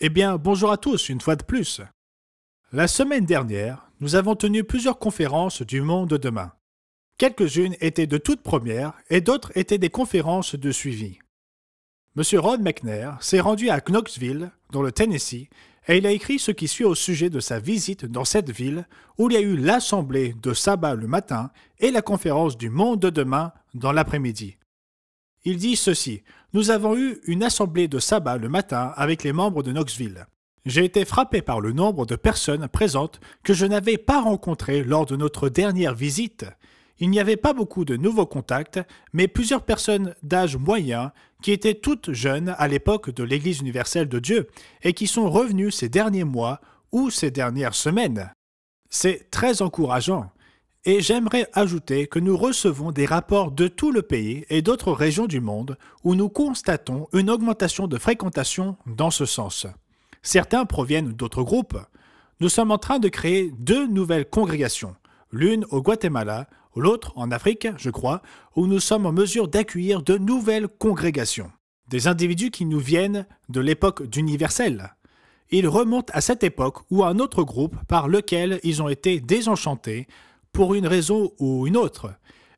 Eh bien, bonjour à tous une fois de plus. La semaine dernière, nous avons tenu plusieurs conférences du monde demain. Quelques-unes étaient de toutes premières et d'autres étaient des conférences de suivi. M. Rod McNair s'est rendu à Knoxville, dans le Tennessee, et il a écrit ce qui suit au sujet de sa visite dans cette ville où il y a eu l'assemblée de sabbat le matin et la conférence du monde de demain dans l'après-midi. Il dit ceci Nous avons eu une assemblée de sabbat le matin avec les membres de Knoxville. J'ai été frappé par le nombre de personnes présentes que je n'avais pas rencontrées lors de notre dernière visite. Il n'y avait pas beaucoup de nouveaux contacts, mais plusieurs personnes d'âge moyen qui étaient toutes jeunes à l'époque de l'Église universelle de Dieu et qui sont revenues ces derniers mois ou ces dernières semaines. C'est très encourageant. Et j'aimerais ajouter que nous recevons des rapports de tout le pays et d'autres régions du monde où nous constatons une augmentation de fréquentation dans ce sens. Certains proviennent d'autres groupes. Nous sommes en train de créer deux nouvelles congrégations, l'une au Guatemala, l'autre en Afrique, je crois, où nous sommes en mesure d'accueillir de nouvelles congrégations, des individus qui nous viennent de l'époque d'universel. Ils remontent à cette époque ou à un autre groupe par lequel ils ont été désenchantés pour une raison ou une autre,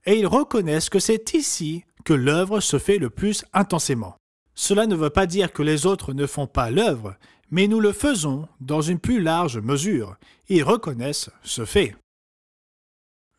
et ils reconnaissent que c'est ici que l'œuvre se fait le plus intensément. Cela ne veut pas dire que les autres ne font pas l'œuvre, mais nous le faisons dans une plus large mesure. Ils reconnaissent ce fait.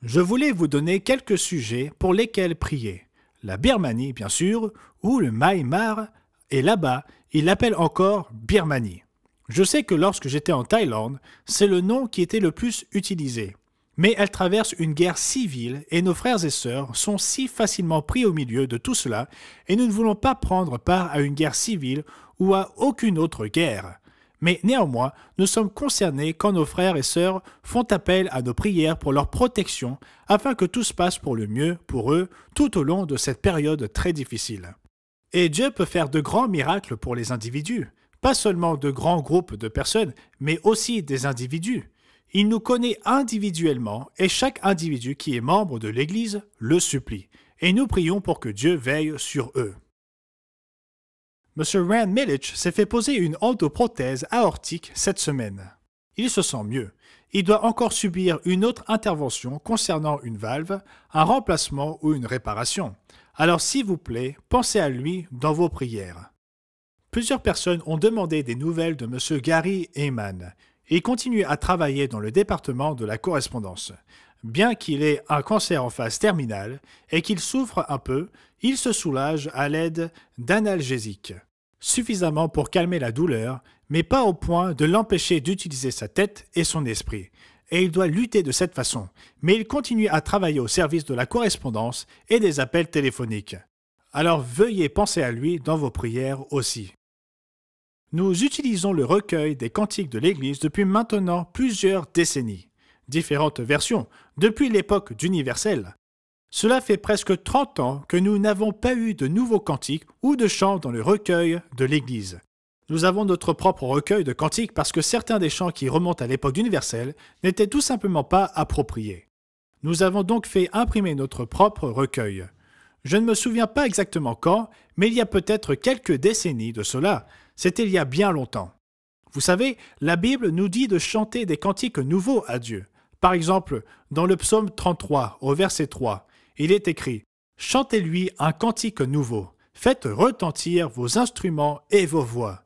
Je voulais vous donner quelques sujets pour lesquels prier. La Birmanie, bien sûr, ou le Myanmar, et là-bas, ils l'appellent encore Birmanie. Je sais que lorsque j'étais en Thaïlande, c'est le nom qui était le plus utilisé. Mais elle traverse une guerre civile et nos frères et sœurs sont si facilement pris au milieu de tout cela et nous ne voulons pas prendre part à une guerre civile ou à aucune autre guerre. Mais néanmoins, nous sommes concernés quand nos frères et sœurs font appel à nos prières pour leur protection afin que tout se passe pour le mieux pour eux tout au long de cette période très difficile. Et Dieu peut faire de grands miracles pour les individus, pas seulement de grands groupes de personnes, mais aussi des individus. Il nous connaît individuellement et chaque individu qui est membre de l'Église le supplie, et nous prions pour que Dieu veille sur eux. M. Rand Millich s'est fait poser une endoprothèse aortique cette semaine. Il se sent mieux. Il doit encore subir une autre intervention concernant une valve, un remplacement ou une réparation. Alors s'il vous plaît, pensez à lui dans vos prières. Plusieurs personnes ont demandé des nouvelles de M. Gary Heyman, il continue à travailler dans le département de la correspondance. Bien qu'il ait un cancer en phase terminale et qu'il souffre un peu, il se soulage à l'aide d'analgésiques. Suffisamment pour calmer la douleur, mais pas au point de l'empêcher d'utiliser sa tête et son esprit. Et il doit lutter de cette façon, mais il continue à travailler au service de la correspondance et des appels téléphoniques. Alors veuillez penser à lui dans vos prières aussi. Nous utilisons le recueil des cantiques de l'Église depuis maintenant plusieurs décennies, différentes versions, depuis l'époque d'Universel. Cela fait presque 30 ans que nous n'avons pas eu de nouveaux cantiques ou de chants dans le recueil de l'Église. Nous avons notre propre recueil de cantiques parce que certains des chants qui remontent à l'époque d'Universel n'étaient tout simplement pas appropriés. Nous avons donc fait imprimer notre propre recueil. Je ne me souviens pas exactement quand, mais il y a peut-être quelques décennies de cela, c'était il y a bien longtemps. Vous savez, la Bible nous dit de chanter des cantiques nouveaux à Dieu. Par exemple, dans le psaume 33, au verset 3, il est écrit Chantez-lui un cantique nouveau, faites retentir vos instruments et vos voix.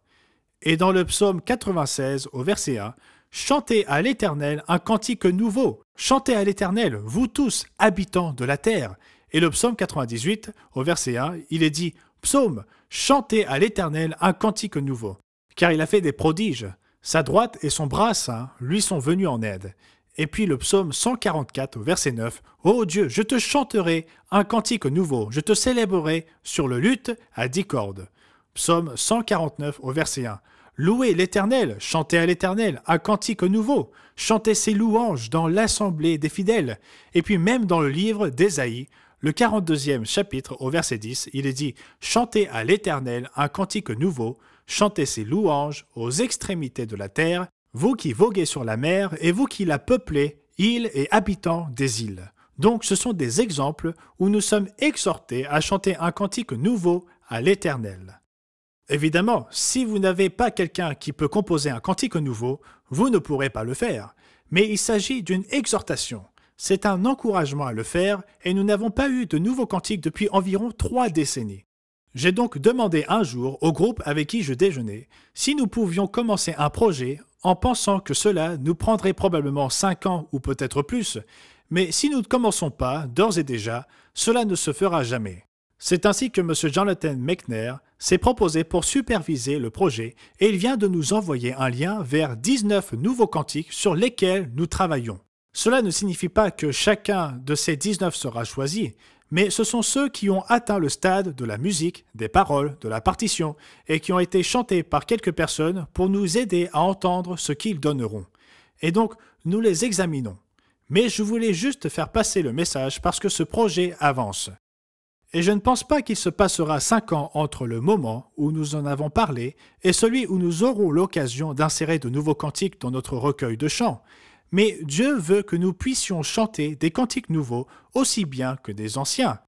Et dans le psaume 96, au verset 1, Chantez à l'Éternel un cantique nouveau, chantez à l'Éternel, vous tous, habitants de la terre. Et le psaume 98, au verset 1, il est dit Psaume, Chantez à l'Éternel un cantique nouveau, car il a fait des prodiges. Sa droite et son bras saint lui sont venus en aide. Et puis le psaume 144 au verset 9. Ô Dieu, je te chanterai un cantique nouveau, je te célébrerai sur le luth à dix cordes. Psaume 149 au verset 1. Louez l'Éternel, chantez à l'Éternel, un cantique nouveau, chantez ses louanges dans l'assemblée des fidèles, et puis même dans le livre d'Ésaïe, le 42e chapitre au verset 10, il est dit Chantez à l'Éternel un cantique nouveau, chantez ses louanges aux extrémités de la terre, vous qui voguez sur la mer et vous qui la peuplez, îles et habitants des îles. Donc ce sont des exemples où nous sommes exhortés à chanter un cantique nouveau à l'Éternel. Évidemment, si vous n'avez pas quelqu'un qui peut composer un cantique nouveau, vous ne pourrez pas le faire. Mais il s'agit d'une exhortation. C'est un encouragement à le faire et nous n'avons pas eu de nouveaux cantiques depuis environ trois décennies. J'ai donc demandé un jour au groupe avec qui je déjeunais si nous pouvions commencer un projet en pensant que cela nous prendrait probablement cinq ans ou peut-être plus, mais si nous ne commençons pas, d'ores et déjà, cela ne se fera jamais. C'est ainsi que M. Jonathan Mechner s'est proposé pour superviser le projet et il vient de nous envoyer un lien vers 19 nouveaux cantiques sur lesquels nous travaillons. Cela ne signifie pas que chacun de ces 19 sera choisi, mais ce sont ceux qui ont atteint le stade de la musique, des paroles, de la partition, et qui ont été chantés par quelques personnes pour nous aider à entendre ce qu'ils donneront. Et donc, nous les examinons. Mais je voulais juste faire passer le message parce que ce projet avance. Et je ne pense pas qu'il se passera 5 ans entre le moment où nous en avons parlé et celui où nous aurons l'occasion d'insérer de nouveaux cantiques dans notre recueil de chants mais Dieu veut que nous puissions chanter des cantiques nouveaux aussi bien que des anciens.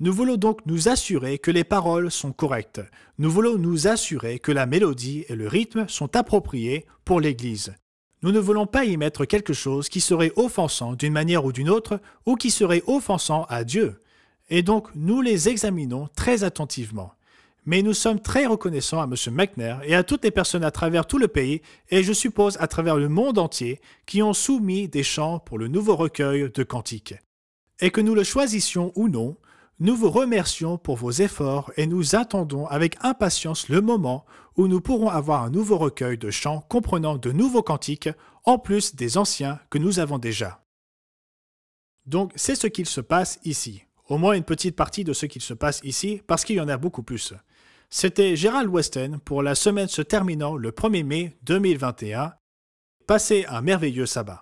Nous voulons donc nous assurer que les paroles sont correctes. Nous voulons nous assurer que la mélodie et le rythme sont appropriés pour l'Église. Nous ne voulons pas y mettre quelque chose qui serait offensant d'une manière ou d'une autre ou qui serait offensant à Dieu. Et donc nous les examinons très attentivement. Mais nous sommes très reconnaissants à M. Meckner et à toutes les personnes à travers tout le pays, et je suppose à travers le monde entier, qui ont soumis des chants pour le nouveau recueil de cantiques. Et que nous le choisissions ou non, nous vous remercions pour vos efforts et nous attendons avec impatience le moment où nous pourrons avoir un nouveau recueil de chants comprenant de nouveaux cantiques, en plus des anciens que nous avons déjà. Donc c'est ce qu'il se passe ici. Au moins une petite partie de ce qu'il se passe ici, parce qu'il y en a beaucoup plus. C'était Gérald Weston pour la semaine se terminant le 1er mai 2021. Passez un merveilleux sabbat.